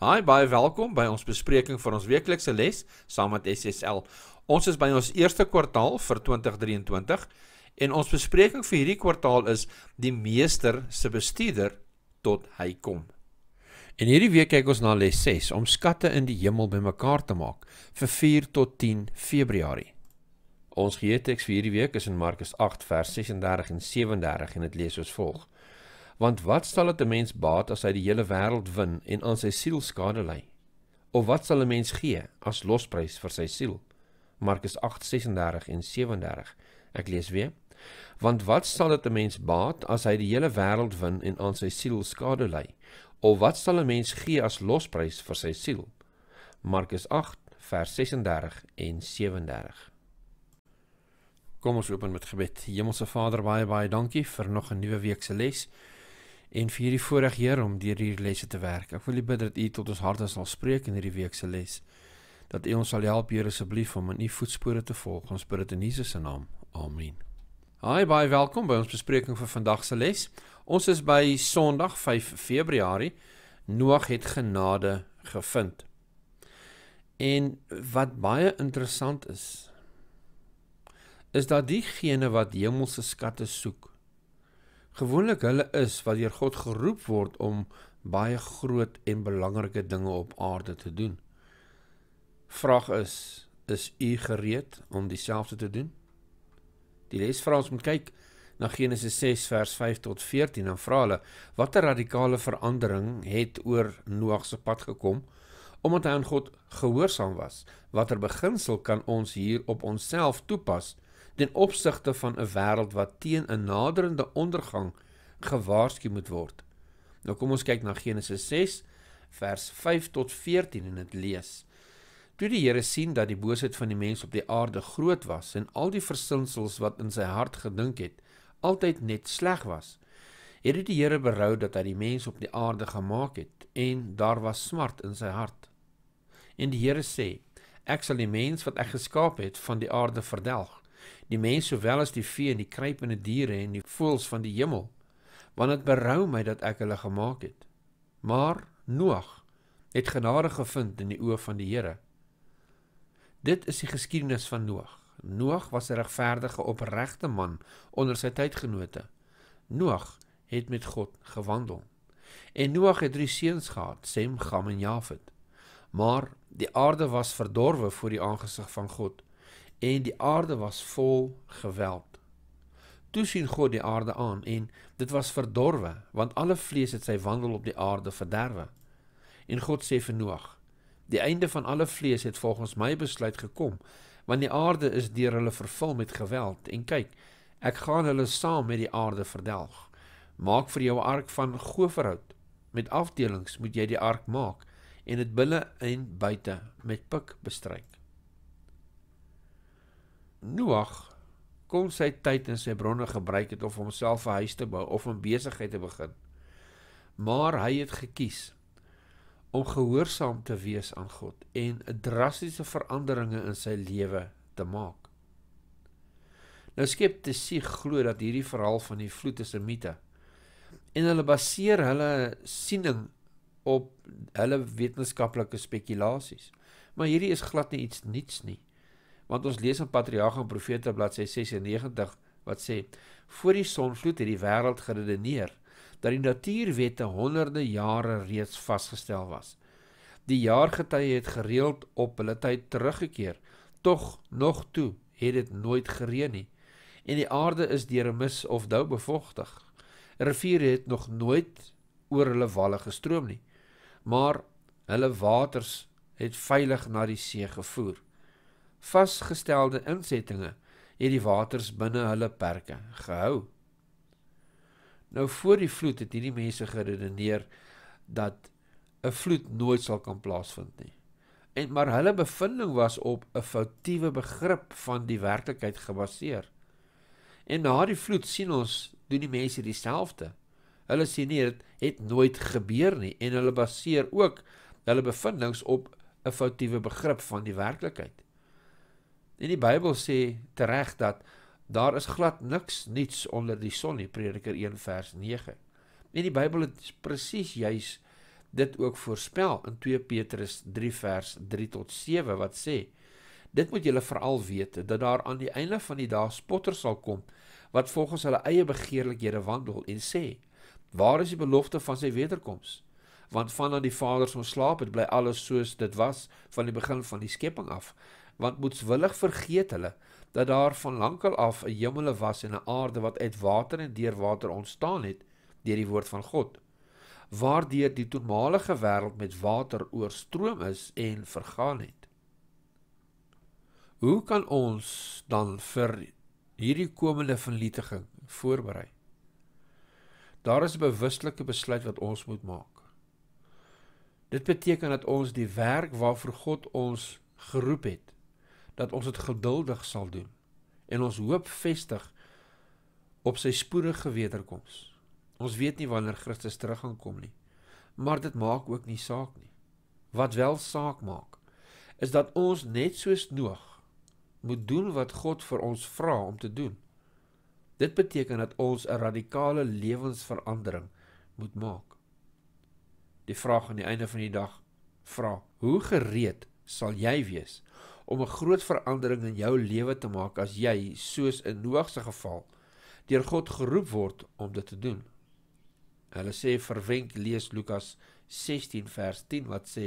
Hi, baie welkom by ons bespreking van ons weeklikse les saam met SSL. Ons is by ons eerste kwartaal vir 2023 en ons bespreking vir hierdie kwartaal is die meester se bestuurder tot hy kom. En hierdie week kyk ons na les 6 om skatte in die hemel bymekaar te maak vir 4 tot 10 Februarie. Ons geheue teks vir hierdie week is in Markus 8 vers 36 en 37 en dit lees soos volg. Want wat sal dit 'n mens baat as hy die hele wêreld wen en aan sy siel skade ly? Of wat sal 'n mens gee as losprys vir sy siel? Markus 8:36 en 37. Ek lees weer. Want wat sal dit 'n mens baat as hy die hele wêreld wen en aan sy siel skade ly? Of wat sal 'n mens gee as losprys vir sy siel? Markus 8:36 en 37. Kom ons open met gebed. Hemelse Vader, baie baie dankie vir nog 'n nuwe week se les en vir hierdie voorreg Heer om deur hierdie lesse te werk. Ek wil U bid dat U tot ons harte sal spreek in hierdie week se les. Dat U ons sal help, Here, asseblief om in U voetspore te volg. Ons bid dit in Jesus se naam. Amen. Hi, baie welkom by ons bespreking vir vandag se les. Ons is by Sondag 5 Februarie. Noag het genade gevind. En wat baie interessant is, is dat diegene wat hemelse skatte soek, gewoonlik hulle is wat deur God geroep word om baie groot en belangrike dinge op aarde te doen. Vraag is, is u gereed om dieselfde te doen? Die les vra ons om kyk na Genesis 6 vers 5 tot 14 en vra hulle, watter radikale verandering het oor Noag se pad gekom omdat hy aan God gehoorsaam was? Watter beginsel kan ons hier op onsself toepas ten opsigte van 'n wêreld wat teen 'n naderende ondergang gewaarsku moet word. Nou kom ons kyk na Genesis 6 vers 5 tot 14 en dit lees: Toe die Here sien dat die boosheid van die mens op die aarde groot was en al die versinsels wat in sy hart gedink het, altyd net sleg was, het dit die Here berou dat hy die mens op die aarde gemaak het en daar was smart in sy hart. En die Here sê: Ek sal die mens wat ek geskaap het van die aarde verdelg die mens sowel as die vee en die kruipende diere en die voëls van die hemel, want dit berou my dat ek hulle gemaak het. Maar Noag het genade gevind in die oë van die Here. Dit is die geskiedenis van Noag. Noag was 'n regverdige, opregte man onder sy tydgenote. Noag het met God gewandel. En Noag het drie seuns gehad, Sem, Gam en Jafet. Maar die aarde was verdorwe voor die aangesig van God en die aarde was vol geweld. Toe sien God die aarde aan en dit was verdorwe, want alle vlees het sy wandel op die aarde verderwe. En God sê vir Noag: "Die einde van alle vlees het volgens my besluit gekom, want die aarde is deur hulle vervul met geweld en kyk, ek gaan hulle saam met die aarde verdelg. Maak vir jou 'n ark van goferhout. Met afdelings moet jy die ark maak en dit binne en buite met pik bestryk." Noag kon sy tyd en sy bronne gebruik het om homself 'n huis te bou of 'n besigheid te begin. Maar hy het gekies om gehoorsaam te wees aan God en 'n drastiese veranderinge in sy lewe te maak. Nou skep te sien glo dat hierdie verhaal van die vloed is 'n mite. En hulle baseer hulle siening op hulle wetenskaplike spekulasies. Maar hierdie is glad nie iets niets nie want ons lees in Patriarge en Profete bladsy 96 wat sê voor die sonvloed het die wêreld geredeneer dat die natuurwette honderde jare reeds vasgestel was. Die jaargetye het gereeld op hulle tyd teruggekeer. Tog nog toe het dit nooit gereën nie en die aarde is deur 'n mis of dou bevochtig. Riviere het nog nooit oor hulle walle gestroom nie, maar hulle waters het veilig na die see gevoer vasgestelde insettinge het die waters binne hulle perke gehou. Nou voor die vloed het hierdie mense geredeneer dat 'n vloed nooit sal kan plaasvind nie. En maar hulle bevinding was op 'n foutiewe begrip van die werklikheid gebaseer. En na die vloed sien ons doen die mense dieselfde. Hulle sê nee, dit het nooit gebeur nie en hulle baseer ook hulle bevindinge op 'n foutiewe begrip van die werklikheid. En die Bybel sê tereg dat daar is glad niks nuuts onder die son nie, Prediker 1 vers 9. En die Bybel het presies juis dit ook voorspel in 2 Petrus 3 vers 3 tot 7 wat sê: Dit moet julle veral weet dat daar aan die einde van die dae spotters sal kom wat volgens hulle eie begeerlikhede wandel en sê: Waar is die belofte van sy wederkoms? Want van aan die Vader se slaap het bly alles soos dit was van die begin van die skepping af want moetswillig vergeet hulle dat daar van lankal af 'n hemele was en 'n aarde wat uit water en deur water ontstaan het deur die woord van God waardeur die toenmalige wêreld met water oorstroom is en vergaan het hoe kan ons dan vir hierdie komende vernietiging voorberei daar is 'n bewuslike besluit wat ons moet maak dit beteken dat ons die werk waarvoor God ons geroep het dat ons dit geduldig sal doen en ons hoop vestig op sy spoedige wederkoms. Ons weet nie wanneer Christus terug gaan kom nie, maar dit maak ook nie saak nie. Wat wel saak maak, is dat ons net soos Noag moet doen wat God vir ons vra om te doen. Dit beteken dat ons 'n radikale lewensverandering moet maak. Die vraag aan die einde van die dag vra: Hoe gereed sal jy wees? om 'n groot verandering in jou lewe te maak as jy soos in Noag se geval deur God geroep word om dit te doen. Hulle sê verwenk lees Lukas 16 vers 10 wat sê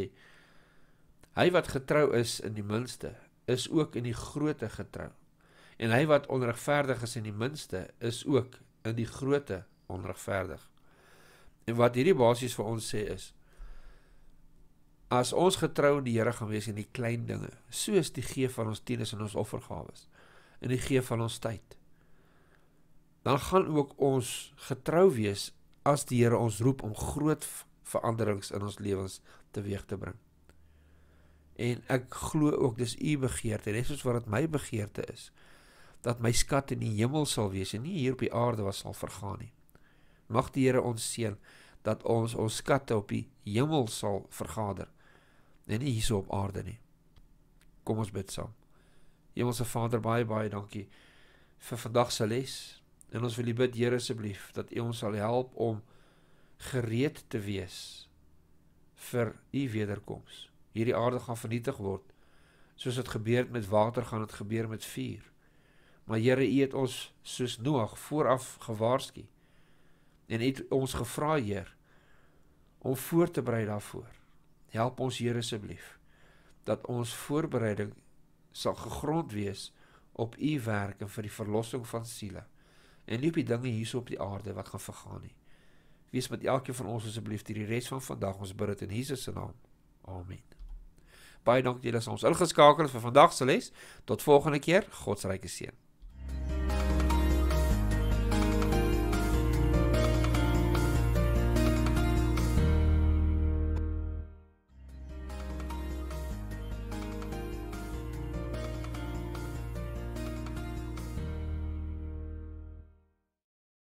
hy wat getrou is in die minste is ook in die grootte getrou en hy wat onregverdig is in die minste is ook in die grootte onregverdig. En wat hierdie basies vir ons sê is As ons getrou die Here gaan wees in die klein dinge, soos die gee van ons tieners en ons offergawes, in die gee van ons tyd, dan gaan ook ons getrou wees as die Here ons roep om groot veranderings in ons lewens teweeg te bring. En ek glo ook dis u begeerte, net soos wat dit my begeerte is, dat my skat in die hemel sal wees en nie hier op die aarde wat sal vergaan nie. Mag die Here ons seën dat ons ons skatte op die hemel sal vergader en nie hier op aarde nie. Kom ons bid saam. Hemelse Vader, baie baie dankie vir vandag se les. En ons wil U bid, Here asseblief, dat U ons sal help om gereed te wees vir U wederkoms. Hierdie aarde gaan vernietig word. Soos dit gebeur met water, gaan dit gebeur met vuur. Maar Here, U het ons soos Noag vooraf gewaarsku. En U het ons gevra, Heer, om voor te berei daarvoor. Help ons Here asseblief dat ons voorbereiding sal gegrond wees op u werk en vir die verlossing van siele en nie op die dinge hier op die aarde wat gaan vergaan nie. Wees met elkeen van ons asseblief hierdie res van vandag ons bid dit in Jesus se naam. Amen. Baie dankie dat ons ingeskakel het vir vandag se les. Tot volgende keer. God se ryke seën.